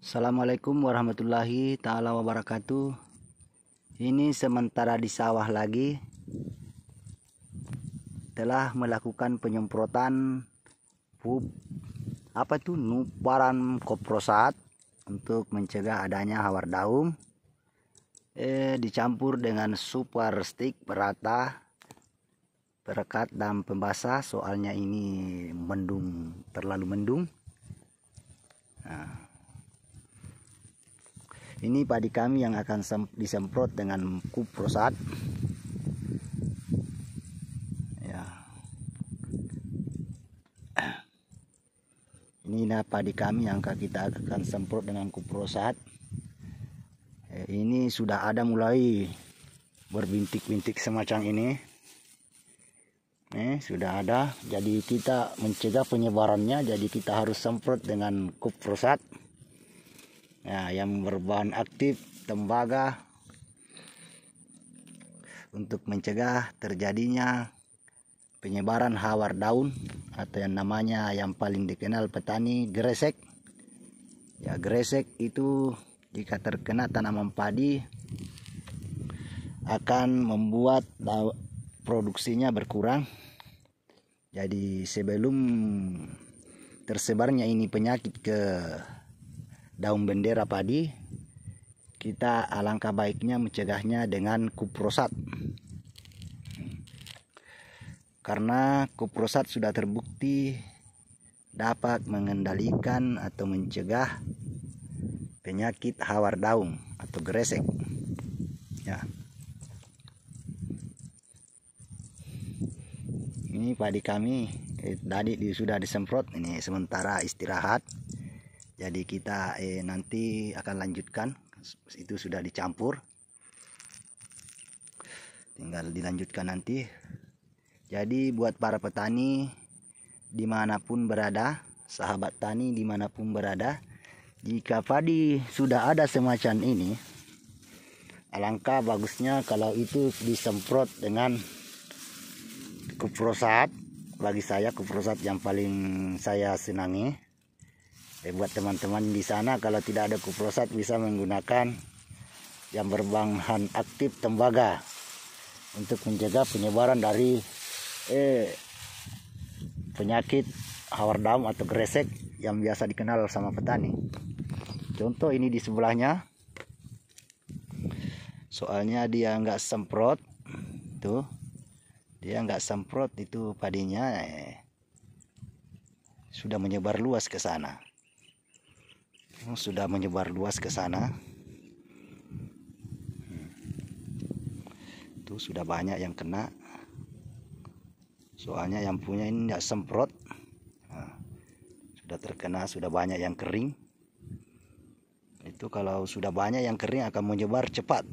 Assalamualaikum warahmatullahi taala wabarakatuh. Ini sementara di sawah lagi telah melakukan penyemprotan pup apa itu nuparan koprosat untuk mencegah adanya hawar daun eh, dicampur dengan super stick berata perekat dan pembasah soalnya ini mendung terlalu mendung nah ini padi kami yang akan disemprot dengan kuprosat. Ya. Ini nah padi kami yang kita akan semprot dengan kuprosat. Eh, ini sudah ada mulai berbintik-bintik semacam ini. Eh, sudah ada. Jadi kita mencegah penyebarannya. Jadi kita harus semprot dengan kuprosat ya, yang berbahan aktif tembaga untuk mencegah terjadinya penyebaran hawar daun atau yang namanya yang paling dikenal petani gresek ya gresek itu jika terkena tanaman padi akan membuat produksinya berkurang jadi sebelum tersebarnya ini penyakit ke daun bendera padi, kita alangkah baiknya mencegahnya dengan kuprosat. Karena kuprosat sudah terbukti dapat mengendalikan atau mencegah penyakit hawar daun atau gresek. Ya. Ini padi kami eh, tadi sudah disemprot ini sementara istirahat jadi kita eh, nanti akan lanjutkan itu sudah dicampur tinggal dilanjutkan nanti jadi buat para petani dimanapun berada sahabat tani dimanapun berada jika padi sudah ada semacam ini alangkah bagusnya kalau itu disemprot dengan kuprosat bagi saya kuprosat yang paling saya senangi Eh, buat teman-teman di sana kalau tidak ada kuprosat bisa menggunakan yang berbahan aktif tembaga untuk menjaga penyebaran dari eh, penyakit daun atau gresek yang biasa dikenal sama petani. Contoh ini di sebelahnya. Soalnya dia nggak semprot tuh. Dia nggak semprot itu padinya eh, sudah menyebar luas ke sana. Hmm, sudah menyebar luas ke sana hmm. itu sudah banyak yang kena soalnya yang punya ini tidak semprot nah, sudah terkena sudah banyak yang kering itu kalau sudah banyak yang kering akan menyebar cepat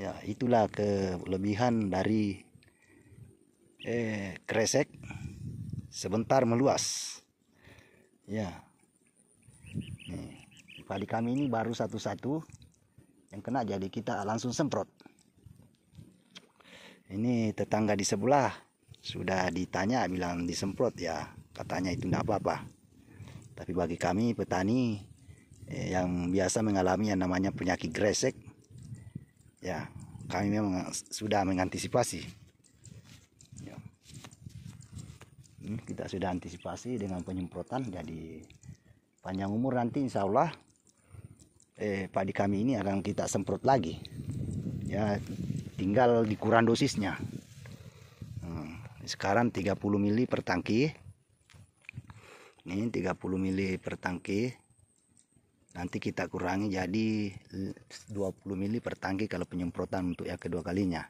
ya itulah kelebihan dari eh kresek sebentar meluas ya Nih, padi kami ini baru satu-satu yang kena jadi kita langsung semprot. Ini tetangga di sebelah sudah ditanya bilang disemprot ya katanya itu tidak apa-apa. Tapi bagi kami petani eh, yang biasa mengalami yang namanya penyakit gresek ya kami memang sudah mengantisipasi ini ya. hmm, kita sudah antisipasi dengan penyemprotan jadi panjang umur nanti insya Allah eh, padi kami ini akan kita semprot lagi ya tinggal dikurang dosisnya hmm, sekarang 30 mili per tangki ini 30 mili per tangki nanti kita kurangi jadi 20 mili per tangki kalau penyemprotan untuk yang kedua kalinya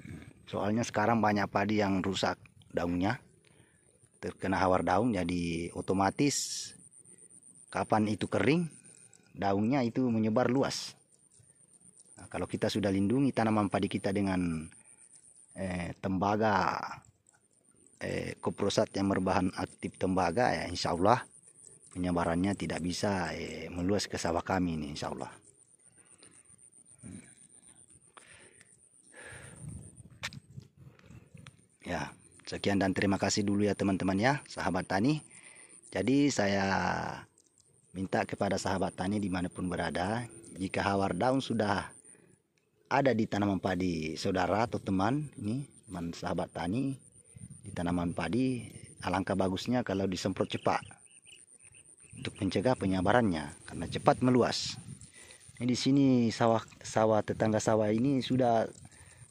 hmm, soalnya sekarang banyak padi yang rusak daunnya terkena hawar daun jadi otomatis kapan itu kering daunnya itu menyebar luas nah, kalau kita sudah lindungi tanaman padi kita dengan eh, tembaga eh, koprosat yang berbahan aktif tembaga ya insya Allah penyebarannya tidak bisa eh, meluas ke sawah kami ini insya Allah hmm. ya yeah. Sekian dan terima kasih dulu ya teman-teman ya, sahabat tani. Jadi saya minta kepada sahabat tani dimanapun berada, jika hawar daun sudah ada di tanaman padi saudara atau teman, ini teman sahabat tani, di tanaman padi, alangkah bagusnya kalau disemprot cepat untuk mencegah penyebarannya karena cepat meluas. Ini di sini sawah sawah tetangga sawah ini sudah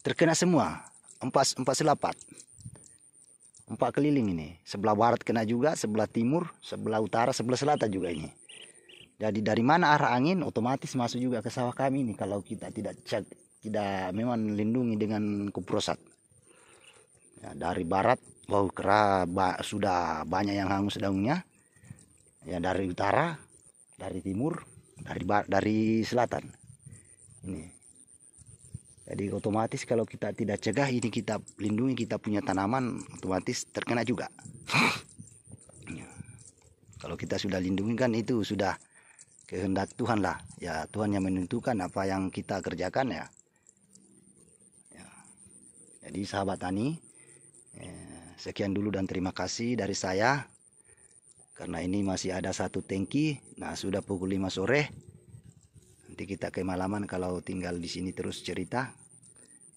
terkena semua empat empat selapat empat keliling ini sebelah barat kena juga sebelah timur sebelah utara sebelah selatan juga ini jadi dari mana arah angin otomatis masuk juga ke sawah kami ini kalau kita tidak cek tidak memang lindungi dengan kuprosat ya, dari barat wow kera sudah banyak yang hangus daunnya ya dari utara dari timur dari bar, dari selatan ini jadi otomatis kalau kita tidak cegah ini kita lindungi kita punya tanaman otomatis terkena juga. Ya. kalau kita sudah lindungi kan itu sudah kehendak Tuhan lah. Ya Tuhan yang menentukan apa yang kita kerjakan ya. ya. Jadi sahabat tani, ya, sekian dulu dan terima kasih dari saya. Karena ini masih ada satu tangki. Nah sudah pukul 5 sore. Nanti kita kemalaman kalau tinggal di sini terus cerita